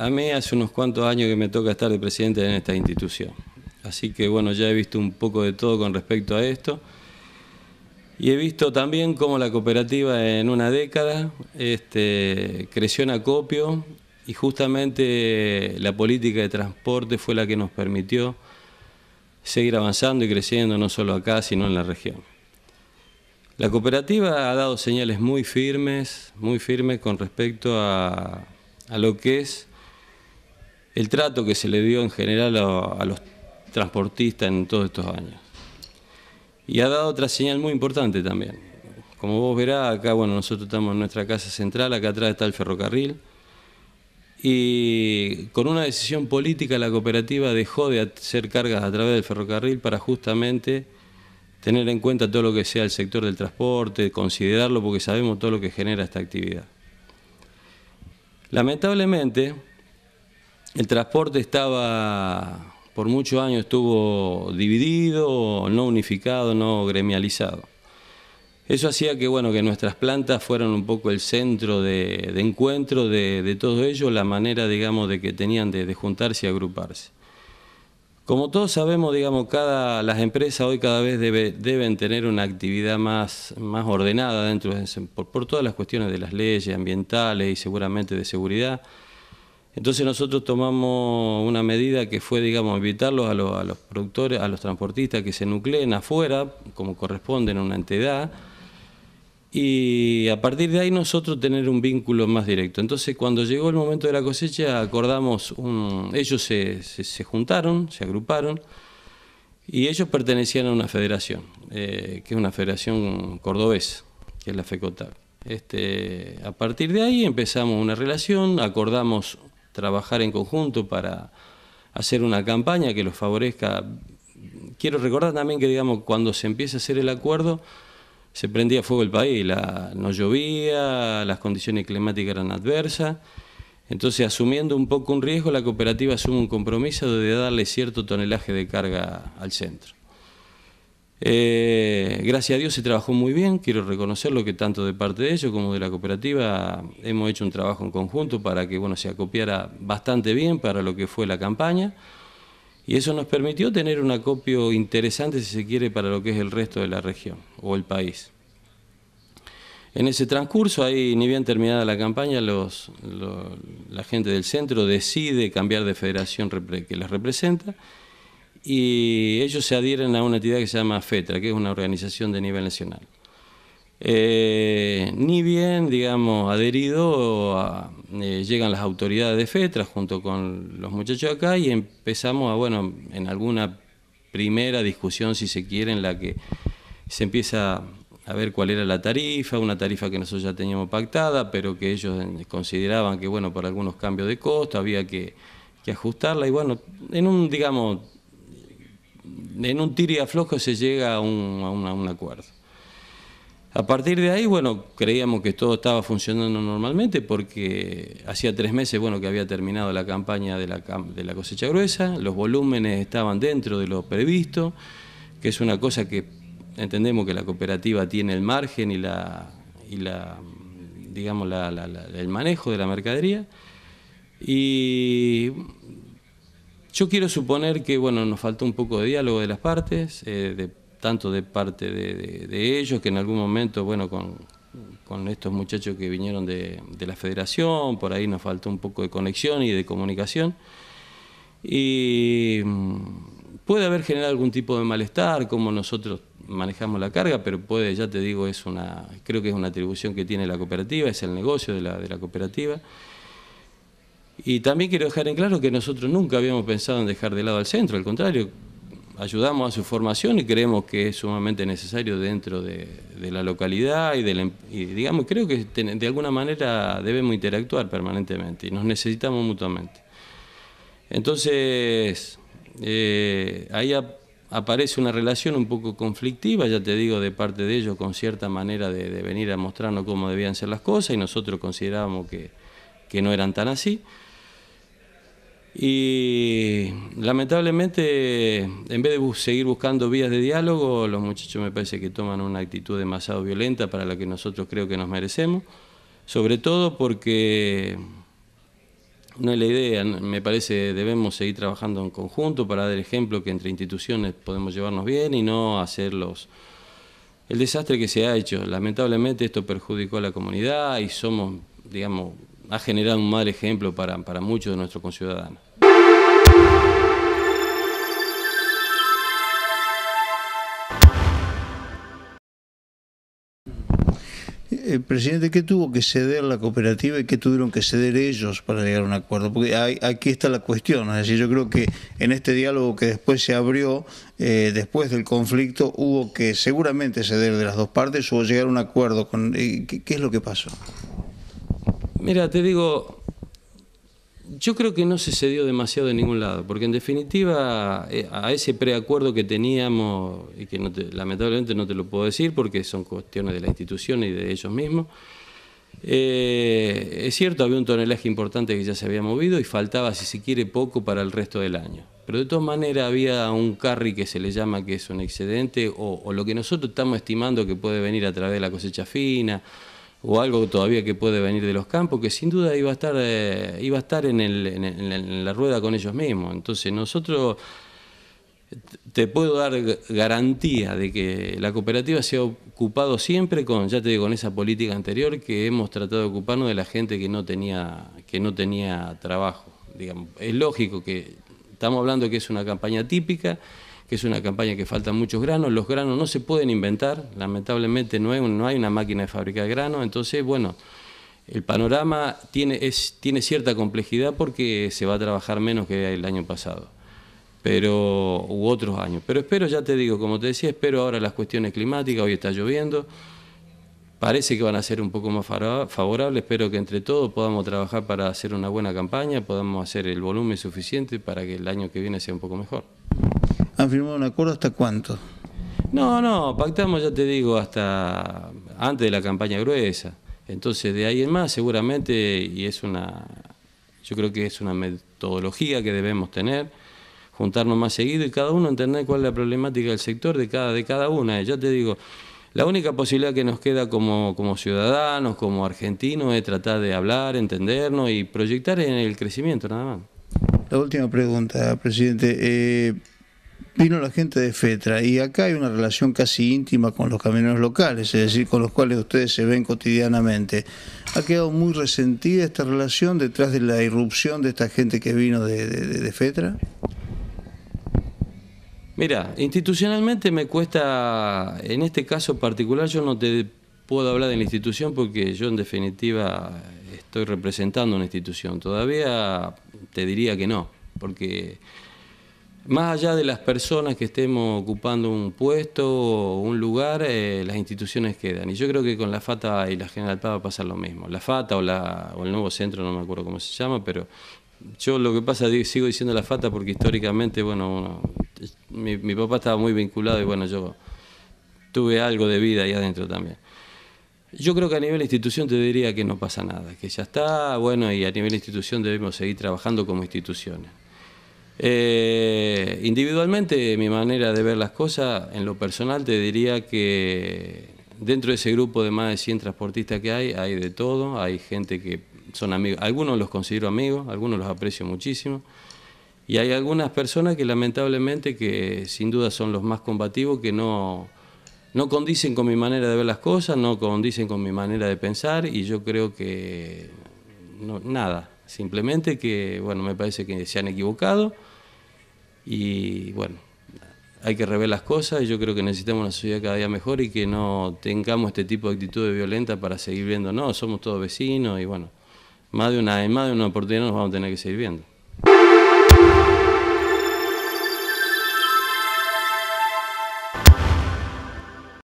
A mí hace unos cuantos años que me toca estar de presidente en esta institución. Así que bueno, ya he visto un poco de todo con respecto a esto. Y he visto también cómo la cooperativa en una década este, creció en acopio y justamente la política de transporte fue la que nos permitió seguir avanzando y creciendo no solo acá, sino en la región. La cooperativa ha dado señales muy firmes, muy firmes con respecto a lo que es el trato que se le dio en general a, los transportistas en todos estos años. Y ha dado otra señal muy importante también. Como vos verás, acá, bueno, nosotros estamos en nuestra casa central, acá atrás está el ferrocarril. Y con una decisión política la cooperativa dejó de hacer cargas a través del ferrocarril para justamente tener en cuenta todo lo que sea el sector del transporte, considerarlo porque sabemos todo lo que genera esta actividad. Lamentablemente, el transporte estaba, por muchos años estuvo dividido, no unificado, no gremializado. Eso hacía que, bueno, que nuestras plantas fueran un poco el centro de, encuentro de, todo ello, la manera, digamos, de que tenían de, juntarse y agruparse. Como todos sabemos, digamos, las empresas hoy cada vez deben tener una actividad más, ordenada dentro por, por todas las cuestiones de las leyes ambientales y seguramente de seguridad. Entonces nosotros tomamos una medida que fue, digamos, evitarlos a los, productores, a los transportistas que se nucleen afuera, como corresponde en una entidad, y a partir de ahí nosotros tener un vínculo más directo. Entonces cuando llegó el momento de la cosecha acordamos, un, ellos se, juntaron, se agruparon, y ellos pertenecían a una federación, eh, que es una federación cordobesa, que es la FECOTA. Este, a partir de ahí empezamos una relación, acordamos trabajar en conjunto para hacer una campaña que los favorezca. Quiero recordar también que, digamos, cuando se empieza a hacer el acuerdo, se prendía fuego el país, la, no llovía, las condiciones climáticas eran adversas. Entonces, asumiendo un poco un riesgo, la cooperativa asume un compromiso de darle cierto tonelaje de carga al centro. Eh, gracias a Dios se trabajó muy bien, quiero reconocerlo que tanto de parte de ellos como de la cooperativa hemos hecho un trabajo en conjunto para que bueno, se acopiara bastante bien para lo que fue la campaña y eso nos permitió tener un acopio interesante si se quiere para lo que es el resto de la región o el país. En ese transcurso, ahí ni bien terminada la campaña, la gente del centro decide cambiar de federación que las representa y ellos se adhieren a una entidad que se llama FETRA, que es una organización de nivel nacional. Eh, ni bien, digamos, adherido, eh, llegan las autoridades de FETRA junto con los muchachos acá y empezamos a, bueno, en alguna primera discusión, si se quiere, en la que se empieza a ver cuál era la tarifa, una tarifa que nosotros ya teníamos pactada, pero que ellos consideraban que, bueno, por algunos cambios de costo había que, que ajustarla y, bueno, en un, digamos, en un tiro y aflojo se llega a un, a, acuerdo. A partir de ahí, bueno, creíamos que todo estaba funcionando normalmente porque hacía tres meses, bueno, que había terminado la campaña de la, cosecha gruesa, los volúmenes estaban dentro de lo previsto, que es una cosa que entendemos que la cooperativa tiene el margen y la, la digamos, el manejo de la mercadería. Y yo quiero suponer que bueno, nos faltó un poco de diálogo de las partes, eh, tanto de parte de, ellos que en algún momento, bueno, con, estos muchachos que vinieron de, la federación, por ahí nos faltó un poco de conexión y de comunicación. Y mm, puede haber generado algún tipo de malestar, como nosotros manejamos la carga, pero puede, ya te digo, es una, creo que es una atribución que tiene la cooperativa, es el negocio de la cooperativa. Y también quiero dejar en claro que nosotros nunca habíamos pensado en dejar de lado al centro, al contrario, ayudamos a su formación y creemos que es sumamente necesario dentro de, la localidad em, y, digamos, creo que de alguna manera debemos interactuar permanentemente y nos necesitamos mutuamente. Entonces, eh, ahí aparece una relación un poco conflictiva, ya te digo, de parte de ellos con cierta manera de, venir a mostrarnos cómo debían ser las cosas y nosotros considerábamos que no eran tan así. Y lamentablemente, en vez de seguir buscando vías de diálogo, los muchachos me parece que toman una actitud demasiado violenta para la que nosotros creo que nos merecemos, sobre todo porque no es la idea, me parece debemos seguir trabajando en conjunto para dar ejemplo que entre instituciones podemos llevarnos bien y no hacer el desastre que se ha hecho. Lamentablemente esto perjudicó a la comunidad y somos, digamos, ha generado un mal ejemplo para, para muchos de nuestros conciudadanos. El eh, presidente, ¿qué tuvo que ceder la cooperativa y qué tuvieron que ceder ellos para llegar a un acuerdo? Porque aquí está la cuestión, es decir, yo creo que en este diálogo que después se abrió, eh, después del conflicto, hubo que seguramente ceder de las dos partes o llegar a un acuerdo. Con, eh, ¿Qué es lo que pasó? Mira, te digo, yo creo que no se cedió demasiado en ningún lado, porque en definitiva eh, a ese preacuerdo que teníamos, y que no te, lamentablemente no te lo puedo decir porque son cuestiones de la institución y de ellos mismos, eh, es cierto, había un tonelaje importante que ya se había movido y faltaba, si se quiere, poco para el resto del año. Pero de todas maneras había un carry que se le llama que es un excedente o lo que nosotros estamos estimando que puede venir a través de la cosecha fina o algo todavía que puede venir de los campos, que sin duda iba a estar, eh, iba a estar en, la rueda con ellos mismos. Entonces nosotros te puedo dar garantía de que la cooperativa se ha ocupado siempre con, ya te digo, con esa política anterior que hemos tratado de ocuparnos de la gente que no tenía, que no tenía trabajo. es lógico que estamos hablando que es una campaña típica que es una campaña que faltan muchos granos, los granos no se pueden inventar, lamentablemente no hay, una máquina de fabricar granos, entonces, bueno, el panorama tiene, es, tiene cierta complejidad porque se va a trabajar menos que el año pasado pero u otros años. Pero espero, ya te digo, como te decía, espero ahora las cuestiones climáticas, hoy está lloviendo, parece que van a ser un poco más favorables, espero que entre todos podamos trabajar para hacer una buena campaña, podamos hacer el volumen suficiente para que el año que viene sea un poco mejor. ¿Han firmado un acuerdo hasta cuánto? No, no, pactamos, ya te digo, hasta antes de la campaña gruesa. Entonces, de ahí en más, seguramente, y es una, yo creo que es una metodología que debemos tener, juntarnos más seguido y cada uno entender cuál es la problemática del sector de cada, de cada una. Ya te digo, la única posibilidad que nos queda como, como ciudadanos, como argentinos, es tratar de hablar, entendernos y proyectar en el crecimiento, nada más. La última pregunta, presidente. Eh, vino la gente de FETRA y acá hay una relación casi íntima con los camioneros locales, es decir, con los cuales ustedes se ven cotidianamente. Ha quedado muy resentida esta relación detrás de la irrupción de esta gente que vino de, FETRA. Mira, institucionalmente me cuesta, en este caso particular, yo no te puedo hablar de la institución porque yo en definitiva estoy representando una institución. Todavía te diría que no, porque más allá de las personas que estemos ocupando un puesto o un lugar, eh, las instituciones quedan. Y yo creo que con la FATA y la General Paz va a pasar lo mismo. La FATA o, el nuevo centro, no me acuerdo cómo se llama, pero yo lo que pasa, sigo diciendo la FATA porque históricamente, bueno, mi, mi, papá estaba muy vinculado y bueno, yo tuve algo de vida ahí adentro también. Yo creo que a nivel institución te diría que no pasa nada, que ya está, bueno, y a nivel institución debemos seguir trabajando como instituciones. Eh, individualmente, mi manera de ver las cosas, en lo personal te diría que dentro de ese grupo de más de 100 transportistas que hay, hay de todo, hay gente que son amigos, algunos los considero amigos, algunos los aprecio muchísimo, y hay algunas personas que lamentablemente, que sin duda son los más combativos, que no, no condicen con mi manera de ver las cosas, no condicen con mi manera de pensar, y yo creo que nada, simplemente que, bueno, me parece que se han equivocado, y bueno, hay que rever las cosas y yo creo que necesitamos una sociedad cada día mejor y que no tengamos este tipo de actitudes violentas para seguir viendo, no, somos todos vecinos y bueno, más de una, más de una oportunidad nos vamos a tener que seguir viendo.